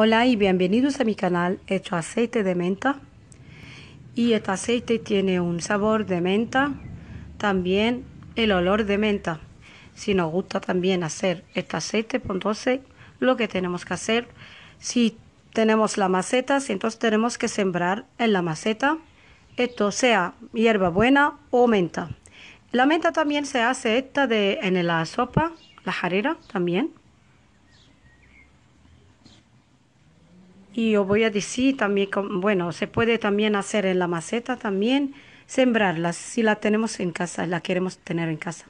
Hola y bienvenidos a mi canal hecho aceite de menta. Y este aceite tiene un sabor de menta, también el olor de menta. Si nos gusta también hacer este aceite, pues entonces lo que tenemos que hacer, si tenemos la maceta, entonces tenemos que sembrar en la maceta, esto sea buena o menta. La menta también se hace esta de, en la sopa, la jarera también. Y os voy a decir también, bueno, se puede también hacer en la maceta también, sembrarlas, si la tenemos en casa, la queremos tener en casa.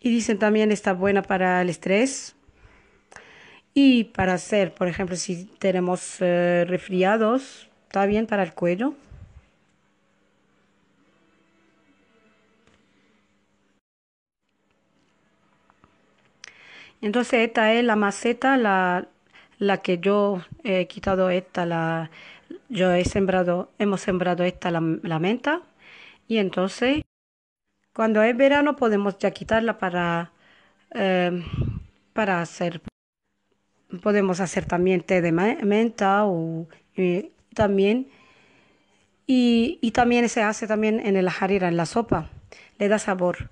Y dicen también está buena para el estrés. Y para hacer, por ejemplo, si tenemos eh, resfriados, está bien para el cuello. Entonces esta es la maceta, la, que yo he quitado esta, la, yo he sembrado, hemos sembrado esta, la, menta. Y entonces cuando es verano podemos ya quitarla para, eh, para hacer, podemos hacer también té de menta o también. Y, también se hace también en el jarira, en la sopa, le da sabor.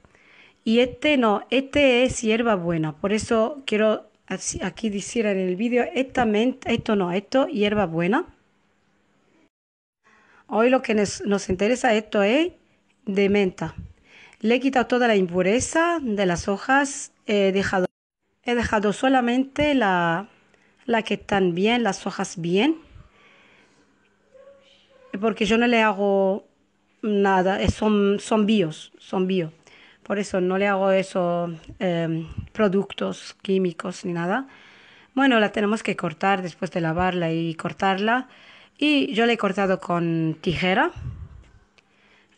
Y este no, este es hierba buena. Por eso quiero aquí decir en el vídeo, esto no, esto hierba buena. Hoy lo que nos, interesa esto es de menta. Le he quitado toda la impureza de las hojas. He dejado, he dejado solamente la, la que están bien, las hojas bien. Porque yo no le hago nada, eh, son, son bios, son bios. Por eso no le hago esos em, productos químicos ni nada. Bueno, la tenemos que cortar después de lavarla y cortarla. Y yo la he cortado con tijera.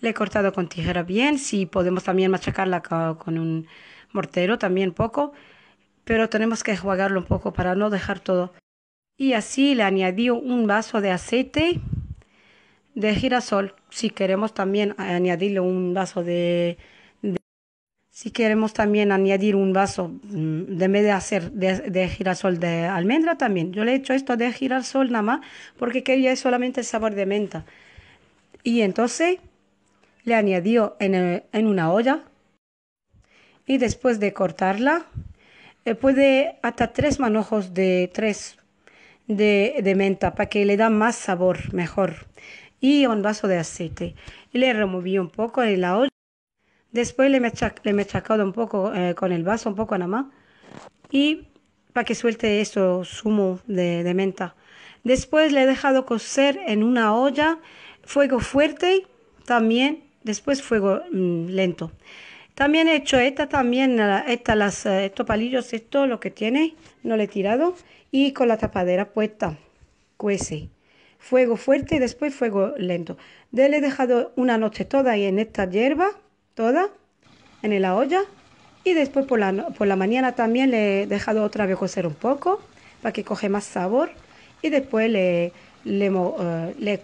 Le he cortado con tijera bien. Si podemos también machacarla con un mortero, también poco. Pero tenemos que jugarlo un poco para no dejar todo. Y así le añadí un vaso de aceite de girasol. Si queremos también añadirle un vaso de si queremos también añadir un vaso, de mm, vez de hacer de, girasol de almendra también. Yo le he hecho esto de girasol nada más porque quería solamente el sabor de menta. Y entonces le añadió en, una olla y después de cortarla eh, puede hasta tres manojos de tres de, de menta para que le da más sabor, mejor. Y un vaso de aceite. Y le removí un poco en la olla. Después le, he le machacado un poco eh, con el vaso, un poco nada más. Y para que suelte eso zumo de, menta. Después le he dejado cocer en una olla, fuego fuerte también, después fuego mm, lento. También he hecho esta, también esta, las, eh, estos palillos, esto lo que tiene, no le he tirado. Y con la tapadera puesta, cuece. Fuego fuerte y después fuego lento. le he dejado una noche toda y en esta hierba toda en la olla y después por la, mañana también le he dejado otra vez cocer un poco para que coge más sabor y después le, le, eh,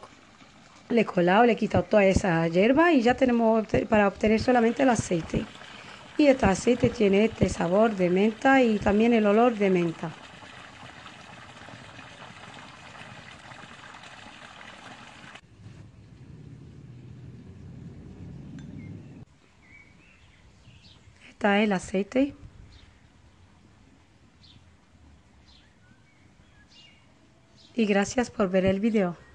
le he colado, le he quitado toda esa hierba y ya tenemos para obtener solamente el aceite. Y este aceite tiene este sabor de menta y también el olor de menta. el aceite. Y gracias por ver el video.